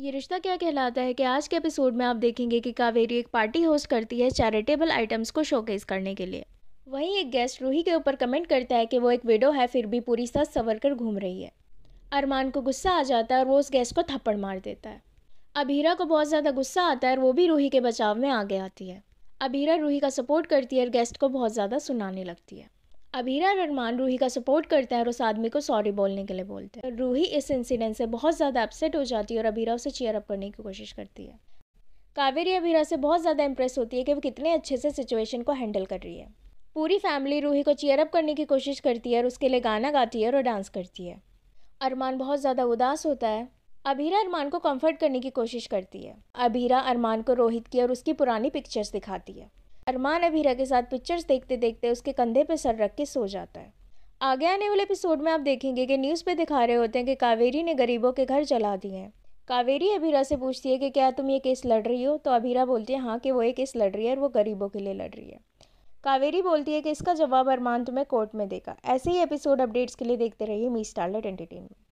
ये रिश्ता क्या कहलाता है कि आज के एपिसोड में आप देखेंगे कि कावेरी एक पार्टी होस्ट करती है चैरिटेबल आइटम्स को शोकेस करने के लिए वहीं एक गेस्ट रूही के ऊपर कमेंट करता है कि वो एक विडो है फिर भी पूरी साथ सवर कर घूम रही है अरमान को गुस्सा आ जाता है और वो उस गेस्ट को थप्पड़ मार देता है अबीरा को बहुत ज़्यादा गुस्सा आता है और वो भी रूही के बचाव में आगे आती है अबीरा रूही का सपोर्ट करती है और गेस्ट को बहुत ज़्यादा सुनाने लगती है अबीरा रहमान रूही का सपोर्ट करता है और उस आदमी को सॉरी बोलने के लिए बोलते हैं रूही इस इंसिडेंट से बहुत ज़्यादा अपसेट हो जाती है और अबीरा उसे चेयर अप करने की कोशिश करती है कावेरी अबीरा से बहुत ज़्यादा इंप्रेस होती है कि वो कितने अच्छे से सिचुएशन को हैंडल कर रही है पूरी फैमिली रूही को चेयर अप करने की कोशिश करती है और उसके लिए गाना गाती है और डांस करती है अरमान बहुत ज़्यादा उदास होता है अबीरा अरमान को कंफर्ट करने की कोशिश करती है अबीरा अरमान को रोहित की और उसकी पुरानी पिक्चर्स दिखाती है अरमान अभीरा के साथ पिक्चर्स देखते देखते उसके कंधे पर सर रख के सो जाता है आगे आने वाले एपिसोड में आप देखेंगे कि न्यूज़ पे दिखा रहे होते हैं कि कावेरी ने गरीबों के घर जला दिए हैं कावेरी अभीरा से पूछती है कि क्या तुम ये केस लड़ रही हो तो अभीरा बोलती है हाँ कि वो ये केस लड़ रही है और वो गरीबों के लिए लड़ रही है कावेरी बोलती है कि इसका जवाब अरमान तुम्हें कोर्ट में देगा ऐसे ही एपिसोड अपडेट्स के लिए देखते रहिए मी स्टारलेट एंटरटेनमेंट